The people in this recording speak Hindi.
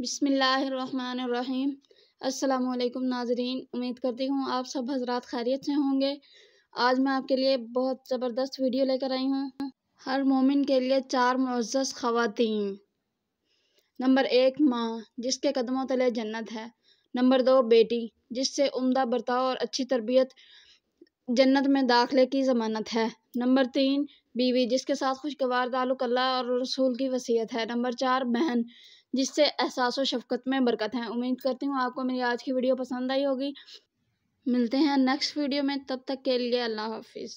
बिसमीम् अल्लाम नाजरीन उम्मीद करती हूँ आप सब हजरात खैरियत से होंगे आज मैं आपके लिए बहुत ज़बरदस्त वीडियो लेकर आई हूँ हर मोमिन के लिए चार मुआज़ ख़वातीन नंबर एक माँ जिसके कदमों तले जन्नत है नंबर दो बेटी जिससे उम्दा बर्ताव और अच्छी तरबियत जन्नत में दाखिले की ज़मानत है नंबर तीन बीवी जिसके साथ खुशगवार तल्ल अल्लाह और रसूल की वसीयत है नंबर चार बहन जिससे एहसास व शफकत में बरकत है उम्मीद करती हूँ आपको मेरी आज की वीडियो पसंद आई होगी मिलते हैं नेक्स्ट वीडियो में तब तक के लिए अल्लाह हाफिज़